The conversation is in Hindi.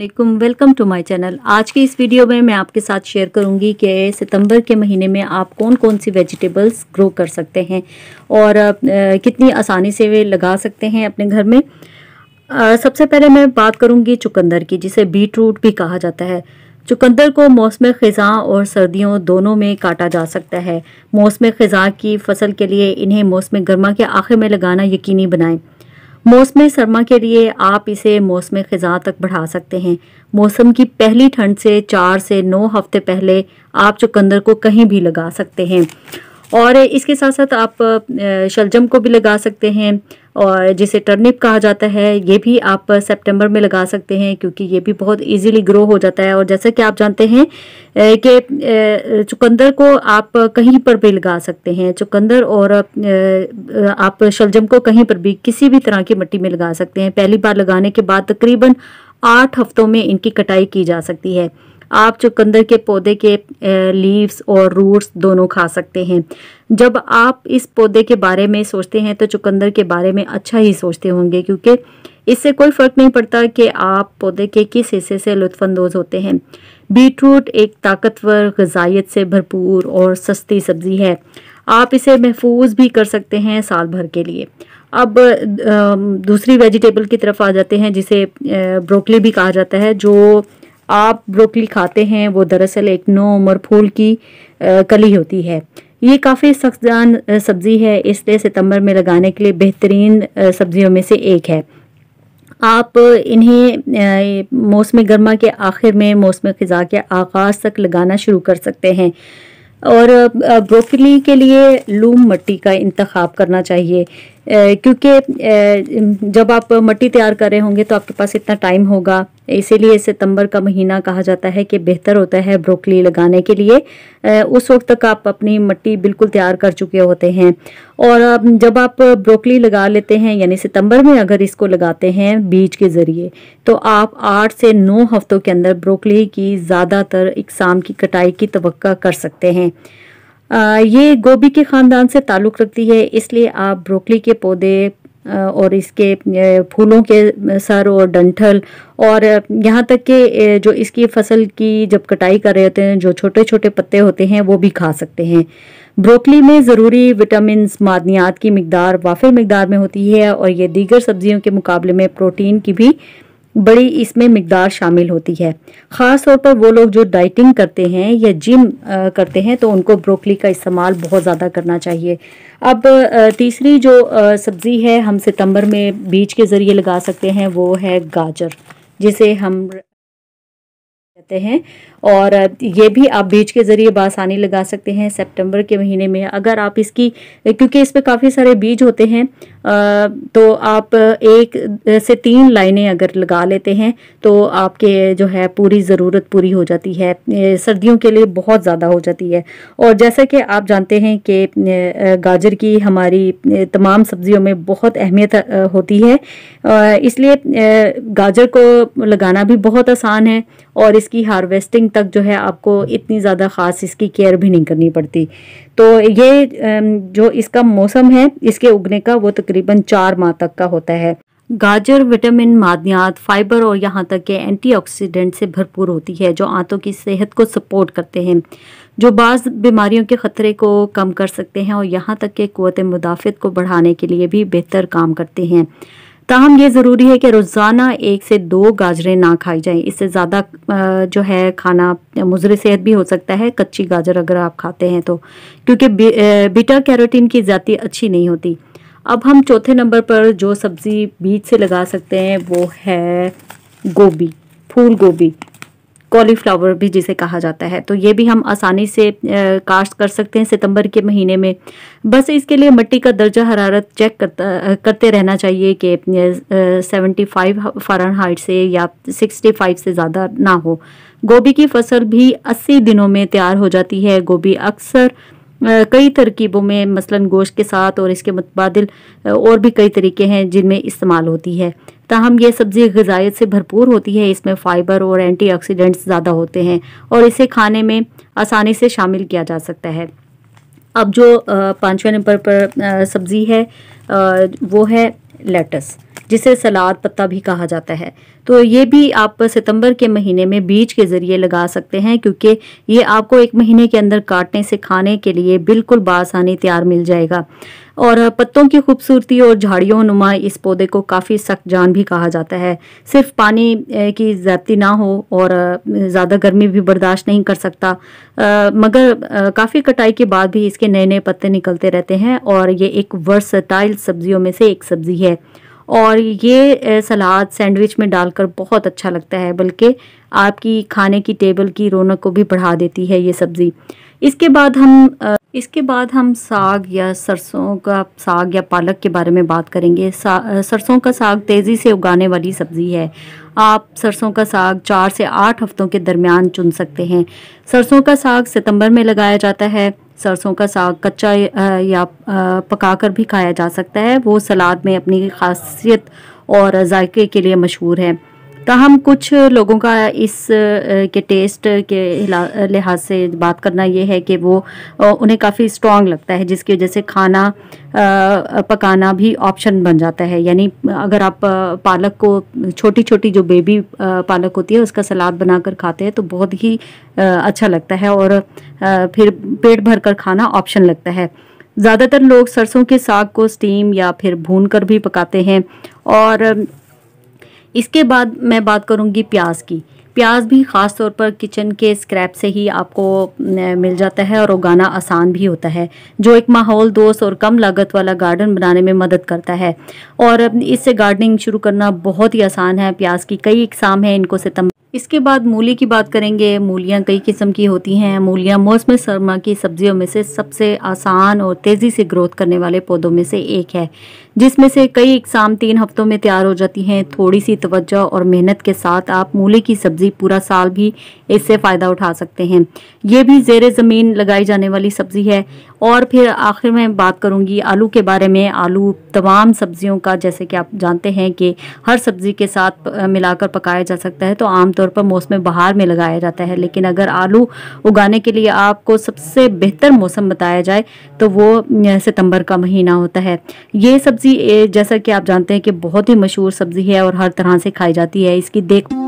Aslam welcome to my channel आज के इस वीडियो में मैं आपके साथ शेयर करूंगी कि सितंबर के महीने में आप कौन कौन सी वेजिटेबल्स ग्रो कर सकते हैं और कितनी आसानी से वे लगा सकते हैं अपने घर में सबसे पहले मैं बात करूंगी चुकंदर की जिसे बीट रूट भी कहा जाता है चुकंदर को मौसम ख़ज़ा और सर्दियों दोनों में काटा जा सकता है मौसम ख़ज़ा की फसल के लिए इन्हें मौसम गर्मा के आखिर में लगाना यकीनी बनाएं मौसम सरमा के लिए आप इसे मौसम ख़ज़ा तक बढ़ा सकते हैं मौसम की पहली ठंड से चार से नौ हफ्ते पहले आप चुकंदर को कहीं भी लगा सकते हैं और इसके साथ साथ आप शलजम को भी लगा सकते हैं और जिसे टर्निप कहा जाता है ये भी आप सितंबर में लगा सकते हैं क्योंकि ये भी बहुत इजीली ग्रो हो जाता है और जैसा कि आप जानते हैं कि चुकंदर को आप कहीं पर भी लगा सकते हैं चुकंदर और आप शलजम को कहीं पर भी किसी भी तरह की मिट्टी में लगा सकते हैं पहली बार लगाने के बाद तकरीबन आठ हफ्तों में इनकी कटाई की जा सकती है आप चुकंदर के पौधे के लीव्स और रूट्स दोनों खा सकते हैं जब आप इस पौधे के बारे में सोचते हैं तो चुकंदर के बारे में अच्छा ही सोचते होंगे क्योंकि इससे कोई फ़र्क नहीं पड़ता कि आप पौधे के किस हिस्से से लुत्फानंदोज होते हैं बीटरूट एक ताकतवर गजाइत से भरपूर और सस्ती सब्जी है आप इसे महफूज भी कर सकते हैं साल भर के लिए अब दूसरी वेजिटेबल की तरफ आ जाते हैं जिसे ब्रोकली भी कहा जाता है जो आप ब्रोकली खाते हैं वो दरअसल एक नो उम्र फूल की कली होती है ये काफ़ी सख्तदान सब्ज़ी है इसलिए सितंबर में लगाने के लिए बेहतरीन सब्जियों में से एक है आप इन्हें मौसम गर्मा के आखिर में मौसम ख़ज़ा के आगाज़ तक लगाना शुरू कर सकते हैं और ब्रोकली के लिए लूम मट्टी का इंतखब करना चाहिए क्योंकि जब आप मट्टी तैयार कर रहे होंगे तो आपके पास इतना टाइम होगा इसीलिए सितंबर का महीना कहा जाता है कि बेहतर होता है ब्रोकली लगाने के लिए उस वक्त तक आप अपनी मट्टी बिल्कुल तैयार कर चुके होते हैं और जब आप ब्रोकली लगा लेते हैं यानी सितंबर में अगर इसको लगाते हैं बीज के ज़रिए तो आप आठ से नौ हफ्तों के अंदर ब्रोकली की ज़्यादातर इकसाम की कटाई की तो कर सकते हैं ये गोभी के ख़ानदान से ताल्लुक़ रखती है इसलिए आप ब्रोकली के पौधे और इसके फूलों के सर और डंठल और यहाँ तक के जो इसकी फसल की जब कटाई कर रहे होते हैं जो छोटे छोटे पत्ते होते हैं वो भी खा सकते हैं ब्रोकली में ज़रूरी विटामिन मादनियात की मकदार वाफिल मकदार में होती है और ये दीगर सब्जियों के मुकाबले में प्रोटीन की भी बड़ी इसमें मकदार शामिल होती है ख़ास तौर पर वो लोग जो डाइटिंग करते हैं या जिम करते हैं तो उनको ब्रोकली का इस्तेमाल बहुत ज़्यादा करना चाहिए अब तीसरी जो सब्ज़ी है हम सितंबर में बीज के ज़रिए लगा सकते हैं वो है गाजर जिसे हम कहते हैं और ये भी आप बीज के ज़रिए बासानी लगा सकते हैं सितंबर के महीने में अगर आप इसकी क्योंकि इस पर काफ़ी सारे बीज होते हैं तो आप एक से तीन लाइनें अगर लगा लेते हैं तो आपके जो है पूरी ज़रूरत पूरी हो जाती है सर्दियों के लिए बहुत ज़्यादा हो जाती है और जैसा कि आप जानते हैं कि गाजर की हमारी तमाम सब्जियों में बहुत अहमियत होती है इसलिए गाजर को लगाना भी बहुत आसान है और इसकी हार्वेस्टिंग तक जो है आपको इतनी ज़्यादा ख़ास इसकी केयर भी नहीं करनी पड़ती तो ये जो इसका मौसम है इसके उगने का वो तक तकरीबन चार माह तक का होता है गाजर विटामिन मादनियात फाइबर और यहाँ तक के एंटीऑक्सीडेंट से भरपूर होती है जो आंतों की सेहत को सपोर्ट करते हैं जो बाज़ बीमारियों के ख़तरे को कम कर सकते हैं और यहाँ तक के क़वत मुदाफ़त को बढ़ाने के लिए भी बेहतर काम करते हैं ताहम ये ज़रूरी है कि रोज़ाना एक से दो गाजरें ना खाई जाएं इससे ज़्यादा जो है खाना मुजर सेहत भी हो सकता है कच्ची गाजर अगर आप खाते हैं तो क्योंकि बीटा कैरोटीन की ज़्यादा अच्छी नहीं होती अब हम चौथे नंबर पर जो सब्ज़ी बीज से लगा सकते हैं वो है गोभी फूल गोभी कॉलीफ्लावर भी जिसे कहा जाता है तो ये भी हम आसानी से काश्त कर सकते हैं सितंबर के महीने में बस इसके लिए मिट्टी का दर्जा हरारत चेक करता करते रहना चाहिए कि सेवेंटी फाइव फ़ारन हाइट से या सिक्सटी फाइव से ज़्यादा ना हो गोभी की फसल भी अस्सी दिनों में तैयार हो जाती है गोभी अक्सर कई तरकीबों में मसलन गोश्त के साथ और इसके मुतबाद और भी कई तरीके हैं जिनमें इस्तेमाल होती है ताहम यह सब्ज़ी गजायत से भरपूर होती है इसमें फ़ाइबर और ऑक्सीडेंट्स ज़्यादा होते हैं और इसे खाने में आसानी से शामिल किया जा सकता है अब जो पाँचवें नंबर पर सब्ज़ी है वो है लेटस जिसे सलाद पत्ता भी कहा जाता है तो ये भी आप सितंबर के महीने में बीज के ज़रिए लगा सकते हैं क्योंकि ये आपको एक महीने के अंदर काटने से खाने के लिए बिल्कुल बासानी तैयार मिल जाएगा और पत्तों की खूबसूरती और झाड़ियों नुमा इस पौधे को काफ़ी सख्त जान भी कहा जाता है सिर्फ पानी की ज़्यादती ना हो और ज़्यादा गर्मी भी बर्दाश्त नहीं कर सकता मगर काफ़ी कटाई के बाद भी इसके नए नए पत्ते निकलते रहते हैं और ये एक वर्सटाइल सब्जियों में से एक सब्ज़ी है और ये सलाद सैंडविच में डालकर बहुत अच्छा लगता है बल्कि आपकी खाने की टेबल की रौनक को भी बढ़ा देती है ये सब्ज़ी इसके बाद हम इसके बाद हम साग या सरसों का साग या पालक के बारे में बात करेंगे सरसों का साग तेज़ी से उगाने वाली सब्ज़ी है आप सरसों का साग चार से आठ हफ्तों के दरमियान चुन सकते हैं सरसों का साग सितंबर में लगाया जाता है सरसों का साग कच्चा या पकाकर भी खाया जा सकता है वो सलाद में अपनी खासियत और जायके के लिए मशहूर है ताहम कुछ लोगों का इस के टेस्ट के लिहाज से बात करना ये है कि वो उन्हें काफ़ी स्ट्रॉन्ग लगता है जिसकी वजह से खाना पकाना भी ऑप्शन बन जाता है यानी अगर आप पालक को छोटी छोटी जो बेबी पालक होती है उसका सलाद बनाकर खाते हैं तो बहुत ही अच्छा लगता है और फिर पेट भर कर खाना ऑप्शन लगता है ज़्यादातर लोग सरसों के साग को स्टीम या फिर भून कर भी पकाते हैं और इसके बाद मैं बात करूँगी प्याज की प्याज भी ख़ास तौर पर किचन के स्क्रैप से ही आपको मिल जाता है और उगाना आसान भी होता है जो एक माहौल दोस्त और कम लागत वाला गार्डन बनाने में मदद करता है और इससे गार्डनिंग शुरू करना बहुत ही आसान है प्याज की कई इकसाम है इनको सितम इसके बाद मूली की बात करेंगे मूलियाँ कई किस्म की होती हैं मूलियाँ मौसम सरमा की सब्जियों में से सबसे आसान और तेज़ी से ग्रोथ करने वाले पौधों में से एक है जिसमें से कई इकसाम तीन हफ्तों में तैयार हो जाती हैं थोड़ी सी तवज्जो और मेहनत के साथ आप मूली की सब्ज़ी पूरा साल भी इससे फ़ायदा उठा सकते हैं ये भी जेर ज़मीन लगाई जाने वाली सब्ज़ी है और फिर आखिर में बात करूँगी आलू के बारे में आलू तमाम सब्जियों का जैसे कि आप जानते हैं कि हर सब्ज़ी के साथ मिलाकर पकाया जा सकता है तो आमतौर पर मौसम बाहर में लगाया जाता है लेकिन अगर आलू उगाने के लिए आपको सबसे बेहतर मौसम बताया जाए तो वो सितंबर का महीना होता है ये सब्ज़ी जैसा कि आप जानते हैं कि बहुत ही मशहूर सब्ज़ी है और हर तरह से खाई जाती है इसकी देख